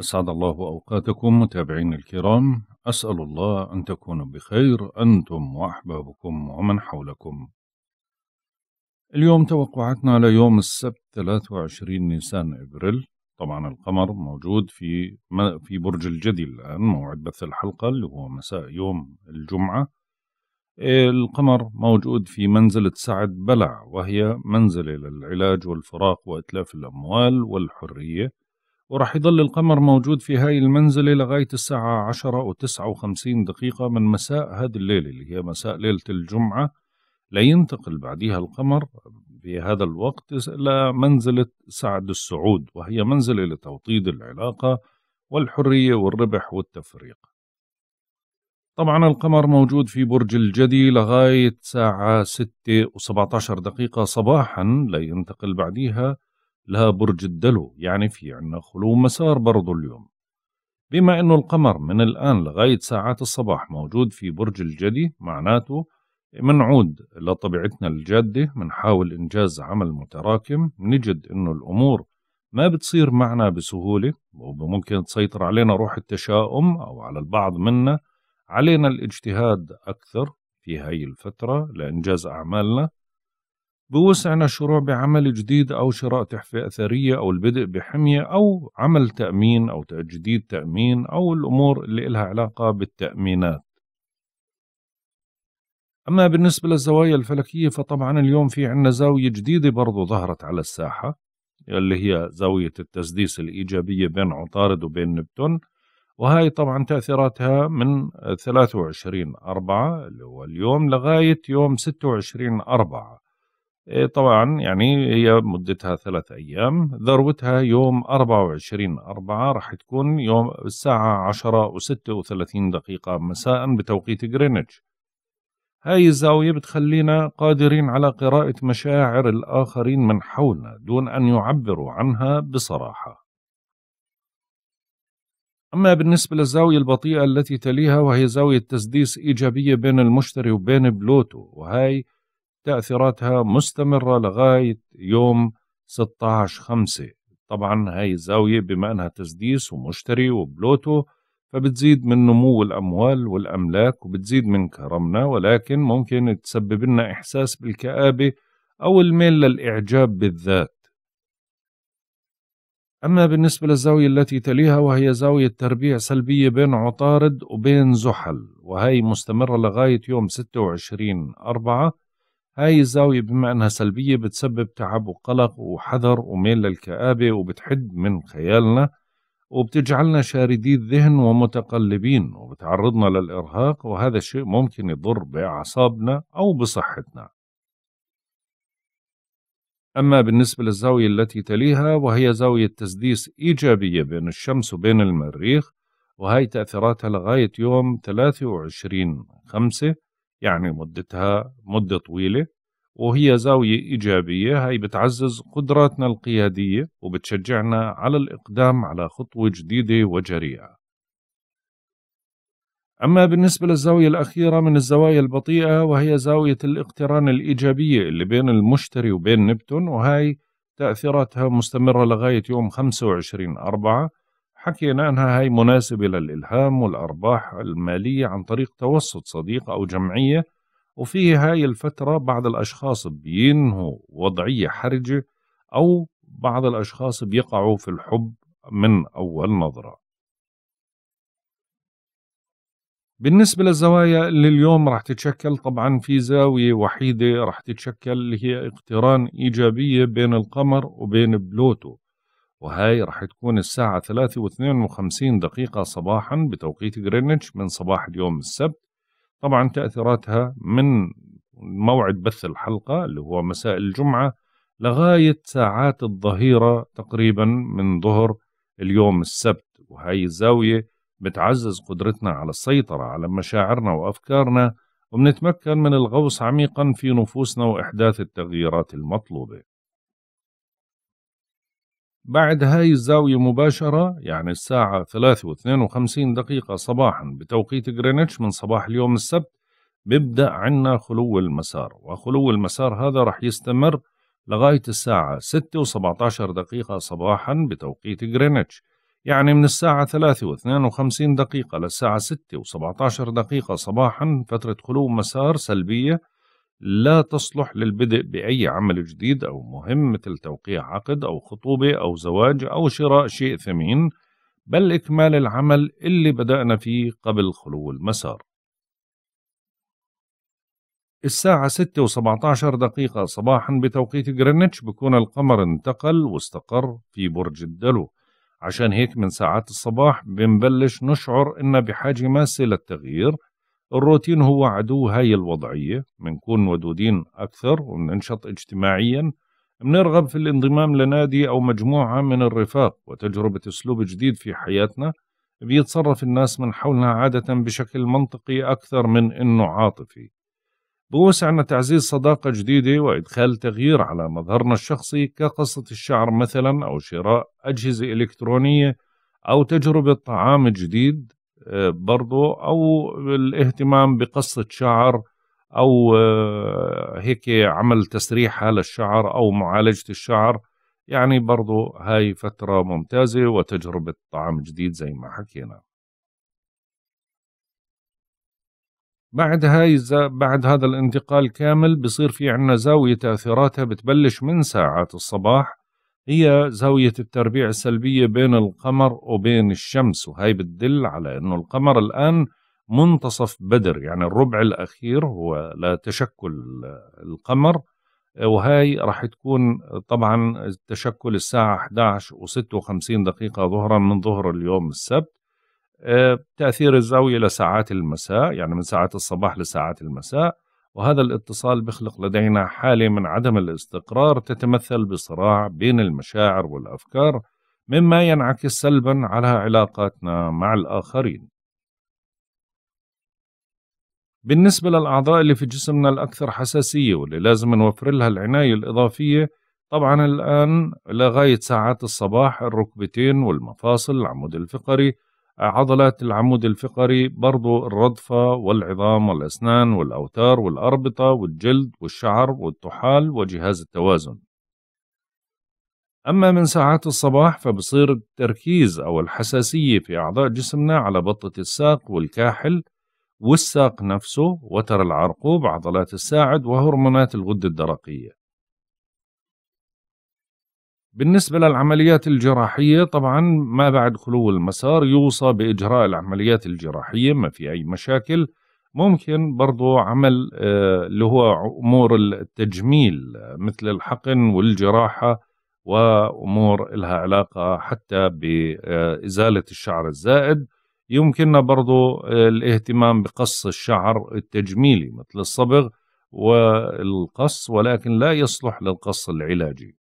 أسعد الله أوقاتكم متابعين الكرام أسأل الله أن تكونوا بخير أنتم وأحبابكم ومن حولكم اليوم توقعاتنا ليوم السبت 23 نيسان إبريل طبعا القمر موجود في في برج الجدي الآن موعد بث الحلقة اللي هو مساء يوم الجمعة القمر موجود في منزلة سعد بلع وهي منزلة للعلاج والفراق وإتلاف الأموال والحرية وراح يضل القمر موجود في هاي المنزلة لغاية الساعة عشرة وتسعة وخمسين دقيقة من مساء هذه الليلة اللي هي مساء ليلة الجمعة لينتقل بعديها القمر في هذا الوقت لمنزلة سعد السعود وهي منزلة لتوطيد العلاقة والحرية والربح والتفريق طبعا القمر موجود في برج الجدي لغاية ساعة ستة وسبعة عشر دقيقة صباحا لينتقل بعديها لها برج الدلو يعني في عنا خلو مسار برضو اليوم بما انه القمر من الان لغاية ساعات الصباح موجود في برج الجدي معناته منعود لطبيعتنا الجادة منحاول إنجاز عمل متراكم نجد إنه الأمور ما بتصير معنا بسهولة وممكن تسيطر علينا روح التشاؤم أو على البعض منا علينا الاجتهاد أكثر في هاي الفترة لإنجاز أعمالنا بوسعنا الشروع بعمل جديد أو شراء تحفة أثرية أو البدء بحمية أو عمل تأمين أو تجديد تأمين أو الأمور اللي إلها علاقة بالتأمينات أما بالنسبة للزوايا الفلكية فطبعا اليوم في عنا زاوية جديدة برضو ظهرت على الساحة اللي هي زاوية التسديس الإيجابية بين عطارد وبين نبتون وهي طبعا تأثيراتها من 23 أربعة اللي هو اليوم لغاية يوم 26 أربعة إيه، طبعا يعني هي مدتها ثلاث أيام ذروتها يوم 24 أربعة راح تكون يوم الساعة 10 و36 دقيقة مساء بتوقيت جرينتش هاي الزاوية بتخلينا قادرين على قراءة مشاعر الآخرين من حولنا دون أن يعبروا عنها بصراحة أما بالنسبة للزاوية البطيئة التي تليها وهي زاوية تسديس إيجابية بين المشتري وبين بلوتو وهي تأثيراتها مستمرة لغاية يوم 16 5 طبعا هاي الزاوية بما أنها تسديس ومشتري وبلوتو فبتزيد من نمو الأموال والأملاك وبتزيد من كرمنا ولكن ممكن تسبب لنا إحساس بالكآبة أو الميل للإعجاب بالذات أما بالنسبة للزاوية التي تليها وهي زاوية تربيع سلبية بين عطارد وبين زحل وهي مستمرة لغاية يوم 26 أربعة هاي الزاوية بما أنها سلبية بتسبب تعب وقلق وحذر وميل للكآبة وبتحد من خيالنا وبتجعلنا شاردي الذهن ومتقلبين وبتعرضنا للإرهاق وهذا الشيء ممكن يضر بأعصابنا أو بصحتنا أما بالنسبة للزاوية التي تليها وهي زاوية تسديس إيجابية بين الشمس وبين المريخ وهي تأثيراتها لغاية يوم 23 خمسة يعني مدتها مدة طويلة وهي زاوية إيجابية هاي بتعزز قدراتنا القيادية وبتشجعنا على الإقدام على خطوة جديدة وجريئة أما بالنسبة للزاوية الأخيرة من الزوايا البطيئة وهي زاوية الاقتران الإيجابية اللي بين المشتري وبين نبتون وهي تأثيراتها مستمرة لغاية يوم 25 أربعة حكينا أنها هي مناسبة للإلهام والأرباح المالية عن طريق توسط صديق أو جمعية وفي هاي الفترة بعض الأشخاص بينهوا وضعية حرجة أو بعض الأشخاص بيقعوا في الحب من أول نظرة بالنسبة للزوايا اللي اليوم راح تتشكل طبعا في زاوية وحيدة راح تتشكل اللي هي اقتران إيجابية بين القمر وبين بلوتو وهاي راح تكون الساعة 3:52 دقيقة صباحا بتوقيت جرينتش من صباح اليوم السبت طبعا تأثيراتها من موعد بث الحلقة اللي هو مساء الجمعة لغاية ساعات الظهيرة تقريبا من ظهر اليوم السبت وهاي الزاوية بتعزز قدرتنا على السيطرة على مشاعرنا وأفكارنا وبنتمكن من الغوص عميقا في نفوسنا وإحداث التغييرات المطلوبة بعد هاي الزاوية مباشرة يعني الساعة 3 و52 دقيقة صباحا بتوقيت غرينتش من صباح اليوم السبت بيبدأ عنا خلو المسار وخلو المسار هذا رح يستمر لغاية الساعة 6 و17 دقيقة صباحا بتوقيت غرينتش يعني من الساعة 3 و52 دقيقة للساعة 6 و17 دقيقة صباحا فترة خلو مسار سلبية لا تصلح للبدء بأي عمل جديد أو مهم مثل توقيع عقد أو خطوبة أو زواج أو شراء شيء ثمين بل إكمال العمل اللي بدأنا فيه قبل خلو المسار الساعة 6 و17 دقيقة صباحا بتوقيت جرينتش بكون القمر انتقل واستقر في برج الدلو عشان هيك من ساعات الصباح بنبلش نشعر إن بحاجة ماسة للتغيير الروتين هو عدو هاي الوضعية بنكون ودودين أكثر وبننشط اجتماعيا بنرغب في الانضمام لنادي أو مجموعة من الرفاق وتجربة أسلوب جديد في حياتنا بيتصرف الناس من حولنا عادة بشكل منطقي أكثر من إنه عاطفي بوسعنا تعزيز صداقة جديدة وإدخال تغيير على مظهرنا الشخصي كقصة الشعر مثلا أو شراء أجهزة إلكترونية أو تجربة طعام جديد برضو أو الاهتمام بقصة شعر أو آه، هيك عمل تسريحة للشعر أو معالجة الشعر يعني برضو هاي فترة ممتازة وتجربة طعام جديد زي ما حكينا بعد هاي بعد هذا الانتقال كامل بصير في عنا زاوية تأثيراتها بتبلش من ساعات الصباح هي زاوية التربيع السلبية بين القمر وبين الشمس وهي بتدل على أنه القمر الآن منتصف بدر يعني الربع الأخير هو لتشكل القمر وهي راح تكون طبعا تشكل الساعة 11 و56 دقيقة ظهرا من ظهر اليوم السبت آه، تأثير الزاوية لساعات المساء يعني من ساعات الصباح لساعات المساء وهذا الاتصال بيخلق لدينا حالة من عدم الاستقرار تتمثل بصراع بين المشاعر والأفكار مما ينعكس سلبا على علاقاتنا مع الآخرين بالنسبة للأعضاء اللي في جسمنا الأكثر حساسية واللي لازم نوفر لها العناية الإضافية طبعا الآن لغاية ساعات الصباح الركبتين والمفاصل العمود الفقري عضلات العمود الفقري برضو الرضفة والعظام والأسنان والأوتار والأربطة والجلد والشعر والطحال وجهاز التوازن أما من ساعات الصباح فبصير التركيز أو الحساسية في أعضاء جسمنا على بطة الساق والكاحل والساق نفسه وتر العرقوب عضلات الساعد وهرمونات الغدة الدرقية بالنسبة للعمليات الجراحية طبعا ما بعد خلو المسار يوصى بإجراء العمليات الجراحية ما في أي مشاكل ممكن برضو عمل آه، اللي هو أمور التجميل آه، مثل الحقن والجراحة وأمور لها علاقة حتى بإزالة الشعر الزائد يمكننا برضو آه، الاهتمام بقص الشعر التجميلي مثل الصبغ والقص ولكن لا يصلح للقص العلاجي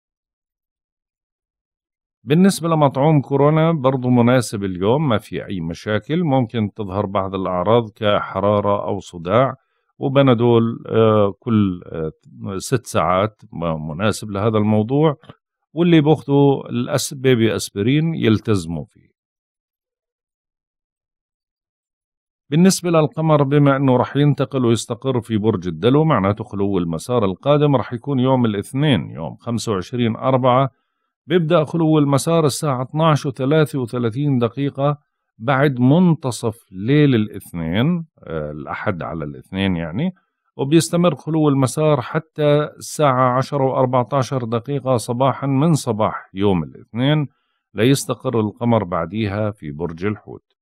بالنسبة لمطعوم كورونا برضو مناسب اليوم ما في أي مشاكل ممكن تظهر بعض الأعراض كحرارة أو صداع وبنادول آه، كل آه، ست ساعات مناسب لهذا الموضوع واللي بياخذوا البيبي أسبرين يلتزموا فيه بالنسبة للقمر بما أنه رح ينتقل ويستقر في برج الدلو معناته خلو المسار القادم رح يكون يوم الاثنين يوم 25 أربعة بيبدأ خلو المسار الساعة 12 و 33 دقيقة بعد منتصف ليل الاثنين آه، الأحد على الاثنين يعني وبيستمر خلو المسار حتى الساعة 10 و 14 دقيقة صباحا من صباح يوم الاثنين ليستقر القمر بعديها في برج الحوت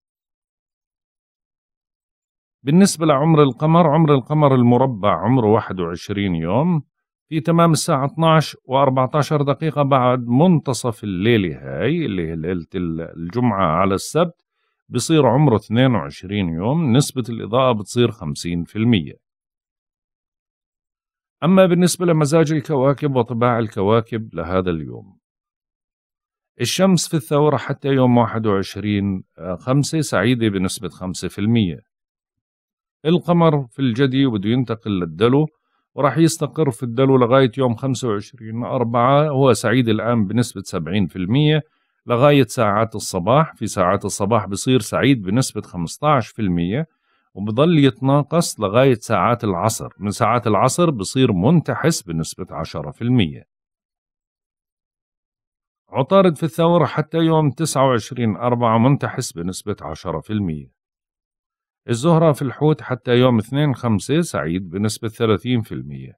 بالنسبة لعمر القمر عمر القمر المربع عمره 21 يوم في تمام الساعة 12 و14 دقيقة بعد منتصف الليلة هاي اللي هي ليلة الجمعة على السبت بصير عمره 22 يوم نسبة الإضاءة بتصير 50% أما بالنسبة لمزاج الكواكب وطباع الكواكب لهذا اليوم الشمس في الثورة حتى يوم 21 5 آه، سعيدة بنسبة 5% القمر في الجدي وبده ينتقل للدلو وراح يستقر في الدلو لغاية يوم 25 أربعة هو سعيد الآن بنسبة 70% لغاية ساعات الصباح في ساعات الصباح بصير سعيد بنسبة 15% وبضل يتناقص لغاية ساعات العصر من ساعات العصر بصير منتحس بنسبة 10% عطارد في الثورة حتى يوم 29 أربعة منتحس بنسبة 10% الزهرة في الحوت حتى يوم 2 خمسة سعيد بنسبة 30%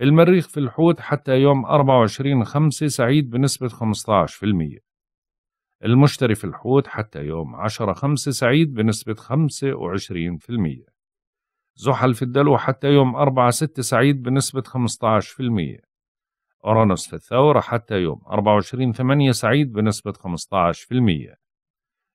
المريخ في الحوت حتى يوم 24 خمسة سعيد بنسبة 15% المشتري في الحوت حتى يوم 10 خمسة سعيد بنسبة 25% زحل في الدلو حتى يوم 4 6 سعيد بنسبة 15% أورانوس في الثورة حتى يوم 24 8 سعيد بنسبة المية.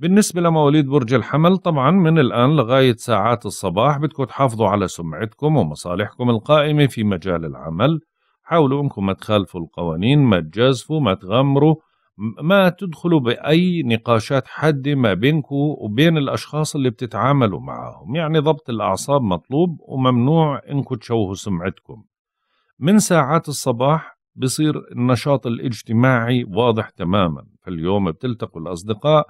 بالنسبة لمواليد برج الحمل طبعا من الآن لغاية ساعات الصباح بدكم تحافظوا على سمعتكم ومصالحكم القائمة في مجال العمل حاولوا انكم ما تخالفوا القوانين ما تجازفوا ما تغمروا ما تدخلوا بأي نقاشات حادة ما بينكم وبين الأشخاص اللي بتتعاملوا معهم يعني ضبط الأعصاب مطلوب وممنوع انكم تشوهوا سمعتكم من ساعات الصباح بصير النشاط الاجتماعي واضح تماما فاليوم بتلتقوا الأصدقاء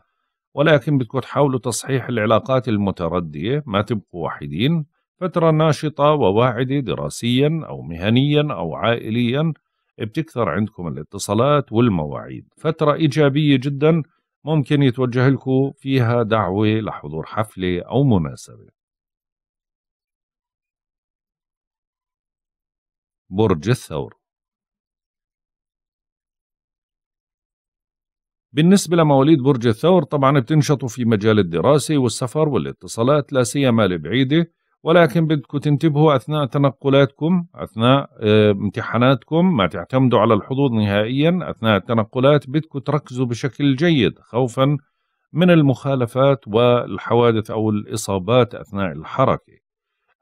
ولكن بدكم تحاولوا تصحيح العلاقات المتردية ما تبقوا وحيدين فترة ناشطة وواعدة دراسيا أو مهنيا أو عائليا بتكثر عندكم الاتصالات والمواعيد فترة إيجابية جدا ممكن يتوجه لكم فيها دعوة لحضور حفلة أو مناسبة برج الثور بالنسبة لمواليد برج الثور طبعا بتنشطوا في مجال الدراسة والسفر والاتصالات لا سيما البعيدة ولكن بدكم تنتبهوا أثناء تنقلاتكم أثناء آه، امتحاناتكم ما تعتمدوا على الحظوظ نهائيا أثناء التنقلات بدكم تركزوا بشكل جيد خوفا من المخالفات والحوادث أو الإصابات أثناء الحركة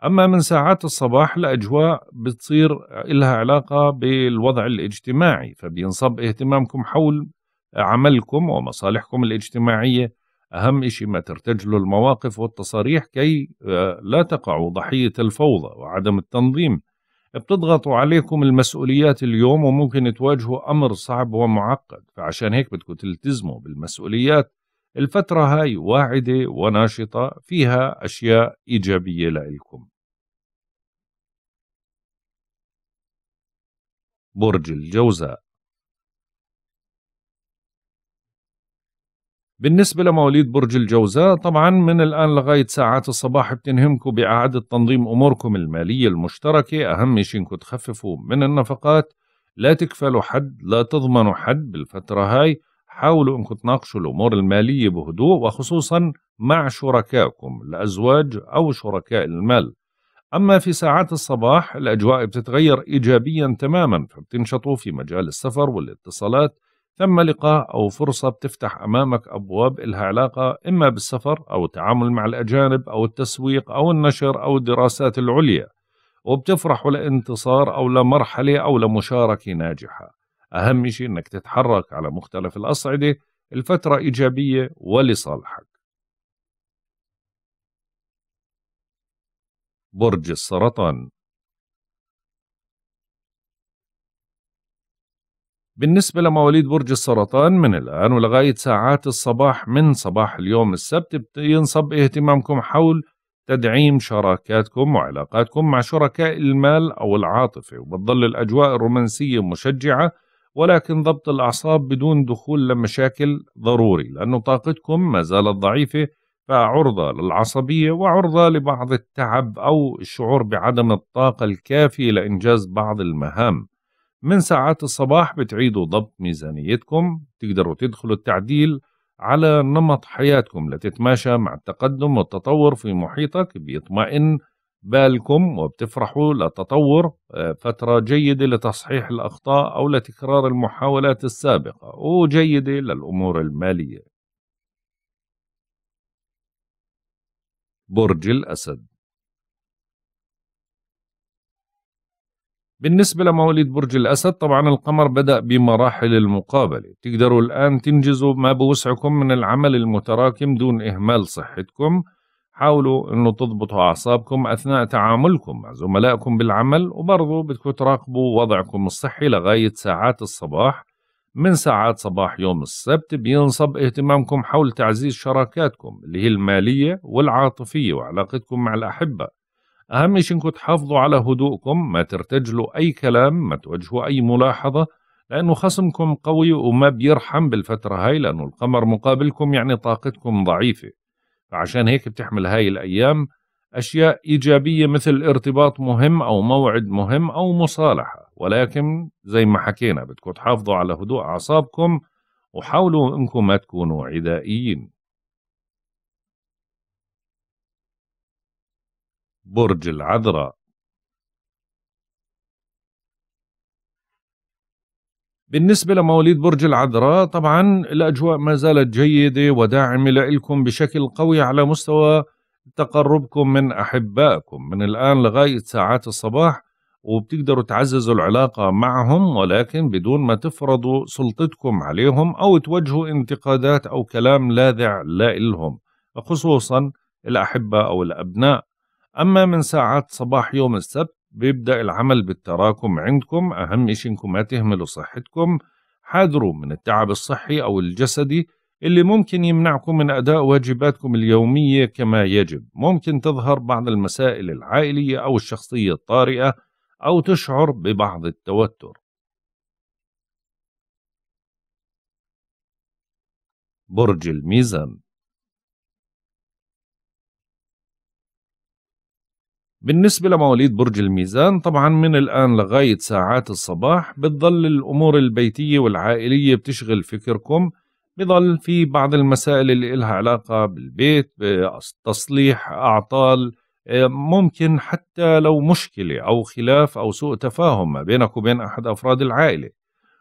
أما من ساعات الصباح الأجواء بتصير لها علاقة بالوضع الاجتماعي فبينصب اهتمامكم حول عملكم ومصالحكم الاجتماعية أهم شيء ما ترتجلوا المواقف والتصاريح كي آه، لا تقعوا ضحية الفوضى وعدم التنظيم بتضغطوا عليكم المسؤوليات اليوم وممكن تواجهوا أمر صعب ومعقد فعشان هيك بدكم تلتزموا بالمسؤوليات الفترة هاي واعدة وناشطة فيها أشياء إيجابية لإلكم برج الجوزاء بالنسبة لمواليد برج الجوزاء طبعا من الآن لغاية ساعات الصباح بتنهمكم بإعادة تنظيم أموركم المالية المشتركة أهم شيء إنكم تخففوا من النفقات لا تكفلوا حد لا تضمنوا حد بالفترة هاي حاولوا إنكم تناقشوا الأمور المالية بهدوء وخصوصا مع شركائكم الأزواج أو شركاء المال أما في ساعات الصباح الأجواء بتتغير إيجابيا تماما فبتنشطوا في مجال السفر والاتصالات ثم لقاء أو فرصة بتفتح أمامك أبواب إلها علاقة إما بالسفر أو التعامل مع الأجانب أو التسويق أو النشر أو الدراسات العليا وبتفرح لانتصار أو لمرحلة أو لمشاركة ناجحة أهم شيء أنك تتحرك على مختلف الأصعدة الفترة إيجابية ولصالحك برج السرطان بالنسبة لمواليد برج السرطان من الآن ولغاية ساعات الصباح من صباح اليوم السبت ينصب اهتمامكم حول تدعيم شراكاتكم وعلاقاتكم مع شركاء المال أو العاطفة وبتظل الأجواء الرومانسية مشجعة ولكن ضبط الأعصاب بدون دخول لمشاكل ضروري لأن طاقتكم ما زالت ضعيفة فعرضة للعصبية وعرضة لبعض التعب أو الشعور بعدم الطاقة الكافية لإنجاز بعض المهام من ساعات الصباح بتعيدوا ضبط ميزانيتكم تقدروا تدخلوا التعديل على نمط حياتكم لتتماشى مع التقدم والتطور في محيطك بيطمئن بالكم وبتفرحوا لتطور آه، فترة جيدة لتصحيح الأخطاء أو لتكرار المحاولات السابقة وجيدة للأمور المالية برج الأسد بالنسبة لمواليد برج الأسد طبعا القمر بدأ بمراحل المقابلة تقدروا الآن تنجزوا ما بوسعكم من العمل المتراكم دون إهمال صحتكم حاولوا أنه تضبطوا أعصابكم أثناء تعاملكم مع زملائكم بالعمل وبرضه بدكم تراقبوا وضعكم الصحي لغاية ساعات الصباح من ساعات صباح يوم السبت بينصب اهتمامكم حول تعزيز شراكاتكم اللي هي المالية والعاطفية وعلاقتكم مع الأحبة أهم شيء انكم تحافظوا على هدوءكم ما ترتجلوا أي كلام ما توجهوا أي ملاحظة لأنه خصمكم قوي وما بيرحم بالفترة هاي لأنه القمر مقابلكم يعني طاقتكم ضعيفة فعشان هيك بتحمل هاي الأيام أشياء إيجابية مثل ارتباط مهم أو موعد مهم أو مصالحة ولكن زي ما حكينا بدكم تحافظوا على هدوء أعصابكم وحاولوا أنكم ما تكونوا عدائيين برج العذراء بالنسبة لمواليد برج العذراء طبعا الأجواء ما زالت جيدة وداعمة لإلكم بشكل قوي على مستوى تقربكم من أحبائكم من الآن لغاية ساعات الصباح وبتقدروا تعززوا العلاقة معهم ولكن بدون ما تفرضوا سلطتكم عليهم أو توجهوا انتقادات أو كلام لاذع لا إلهم خصوصا الأحبة أو الأبناء أما من ساعات صباح يوم السبت بيبدأ العمل بالتراكم عندكم أهم إشي إنكم ما تهملوا صحتكم حاذروا من التعب الصحي أو الجسدي اللي ممكن يمنعكم من أداء واجباتكم اليومية كما يجب ممكن تظهر بعض المسائل العائلية أو الشخصية الطارئة أو تشعر ببعض التوتر برج الميزان بالنسبة لمواليد برج الميزان طبعا من الآن لغاية ساعات الصباح بتظل الأمور البيتية والعائلية بتشغل فكركم بظل في بعض المسائل اللي إلها علاقة بالبيت تصليح أعطال آه، ممكن حتى لو مشكلة أو خلاف أو سوء تفاهم ما بينك وبين أحد أفراد العائلة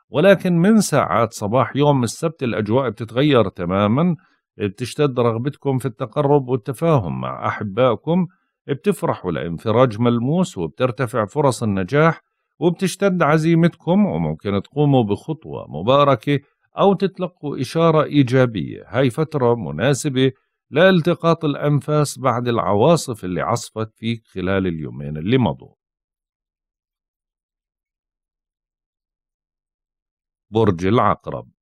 ولكن من ساعات صباح يوم السبت الأجواء بتتغير تماما بتشتد رغبتكم في التقرب والتفاهم مع أحبائكم بتفرح لانفراج ملموس وبترتفع فرص النجاح وبتشتد عزيمتكم وممكن تقوموا بخطوة مباركة أو تتلقوا إشارة إيجابية هاي فترة مناسبة لالتقاط الأنفاس بعد العواصف اللي عصفت فيك خلال اليومين اللي مضوا برج العقرب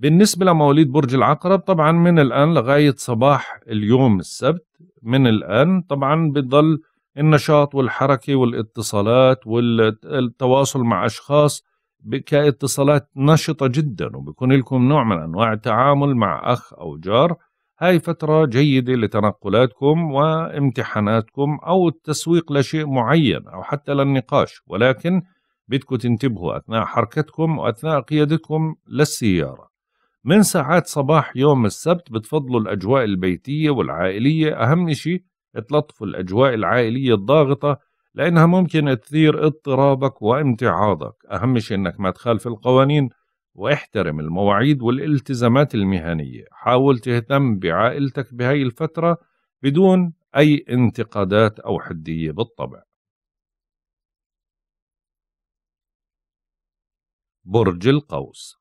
بالنسبة لمواليد برج العقرب طبعا من الآن لغاية صباح اليوم السبت من الآن طبعا بتضل النشاط والحركة والاتصالات والتواصل مع أشخاص كاتصالات نشطة جدا وبكون لكم نوع من أنواع التعامل مع أخ أو جار هاي فترة جيدة لتنقلاتكم وامتحاناتكم أو التسويق لشيء معين أو حتى للنقاش ولكن بدكم تنتبهوا أثناء حركتكم وأثناء قيادتكم للسيارة من ساعات صباح يوم السبت بتفضلوا الأجواء البيتية والعائلية أهم شيء تلطفوا الأجواء العائلية الضاغطة لأنها ممكن تثير اضطرابك وامتعاضك أهم شيء أنك ما تخالف القوانين واحترم المواعيد والالتزامات المهنية حاول تهتم بعائلتك بهاي الفترة بدون أي انتقادات أو حدية بالطبع برج القوس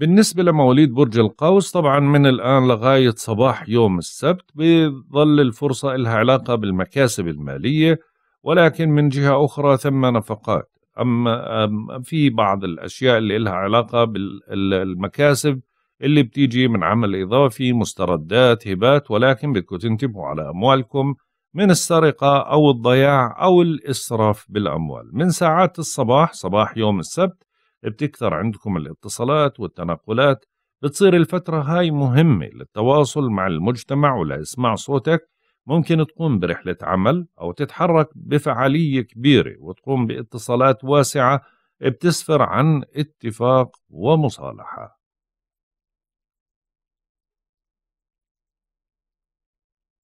بالنسبة لمواليد برج القوس طبعا من الآن لغاية صباح يوم السبت بظل الفرصة إلها علاقة بالمكاسب المالية ولكن من جهة أخرى ثم نفقات أما في بعض الأشياء اللي إلها علاقة بالمكاسب اللي بتيجي من عمل إضافي مستردات هبات ولكن بدكم تنتبهوا على أموالكم من السرقة أو الضياع أو الإسراف بالأموال من ساعات الصباح صباح يوم السبت بتكثر عندكم الاتصالات والتنقلات بتصير الفترة هاي مهمة للتواصل مع المجتمع ولإسماع صوتك ممكن تقوم برحلة عمل أو تتحرك بفعالية كبيرة وتقوم باتصالات واسعة بتسفر عن اتفاق ومصالحه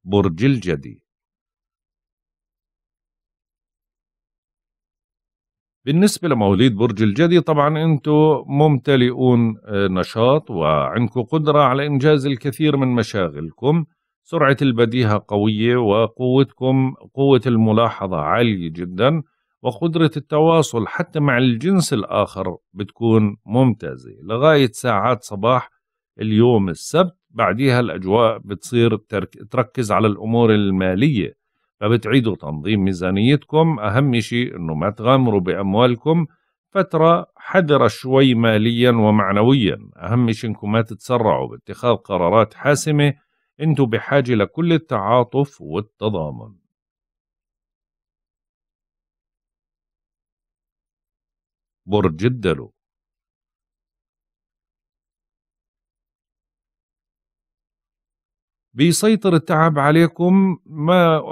برج الجدي بالنسبة لمواليد برج الجدي طبعا انتم ممتلئون آه، نشاط وعندكم قدرة على انجاز الكثير من مشاغلكم سرعة البديهة قوية وقوتكم قوة الملاحظة عالية جدا وقدرة التواصل حتى مع الجنس الآخر بتكون ممتازة لغاية ساعات صباح اليوم السبت بعديها الأجواء بتصير تركز على الأمور المالية فبتعيدوا تنظيم ميزانيتكم أهم شيء أنه ما تغامروا بأموالكم فترة حذرة شوي ماليا ومعنويا أهم شيء أنكم ما تتسرعوا باتخاذ قرارات حاسمة أنتوا بحاجة لكل التعاطف والتضامن برج الدلو بيسيطر التعب عليكم ما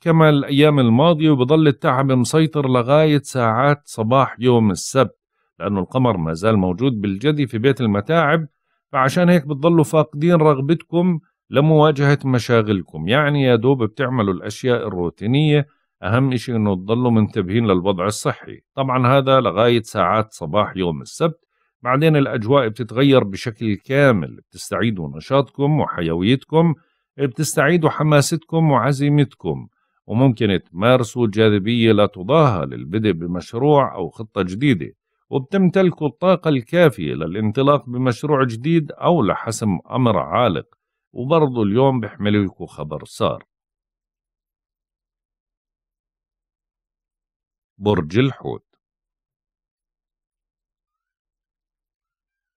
كما الايام الماضيه وبضل التعب مسيطر لغايه ساعات صباح يوم السبت لانه القمر ما زال موجود بالجدي في بيت المتاعب فعشان هيك بتضلوا فاقدين رغبتكم لمواجهه مشاغلكم يعني يا دوب بتعملوا الاشياء الروتينيه اهم شيء انه تضلوا منتبهين للوضع الصحي طبعا هذا لغايه ساعات صباح يوم السبت بعدين الاجواء بتتغير بشكل كامل بتستعيدوا نشاطكم وحيويتكم بتستعيدوا حماستكم وعزيمتكم وممكن تمارسوا جاذبية لا تضاهى للبدء بمشروع أو خطة جديدة وبتمتلكوا الطاقة الكافية للانطلاق بمشروع جديد أو لحسم أمر عالق وبرضه اليوم لكم خبر صار برج الحوت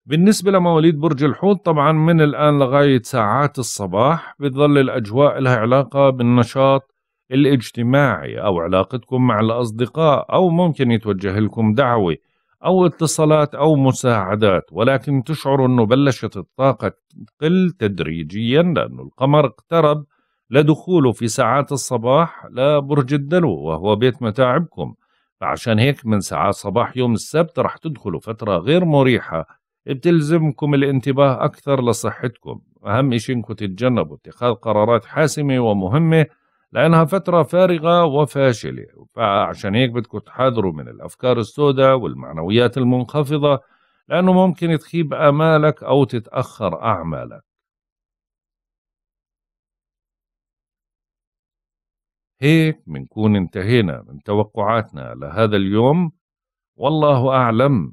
بالنسبة لمواليد برج الحوت طبعا من الآن لغاية ساعات الصباح بتظل الأجواء لها علاقة بالنشاط الاجتماعي أو علاقتكم مع الأصدقاء أو ممكن يتوجه لكم دعوة أو اتصالات أو مساعدات ولكن تشعروا أنه بلشت الطاقة تقل تدريجيا لأنه القمر اقترب لدخوله في ساعات الصباح لبرج الدلو وهو بيت متاعبكم فعشان هيك من ساعات صباح يوم السبت رح تدخلوا فترة غير مريحة بتلزمكم الانتباه أكثر لصحتكم أهم شيء إنكم تتجنبوا اتخاذ قرارات حاسمة ومهمة لأنها فترة فارغة وفاشلة فعشان هيك بدكم تحذروا من الأفكار السوداء والمعنويات المنخفضة لأنه ممكن تخيب آمالك أو تتأخر أعمالك هيك منكون انتهينا من توقعاتنا لهذا اليوم والله أعلم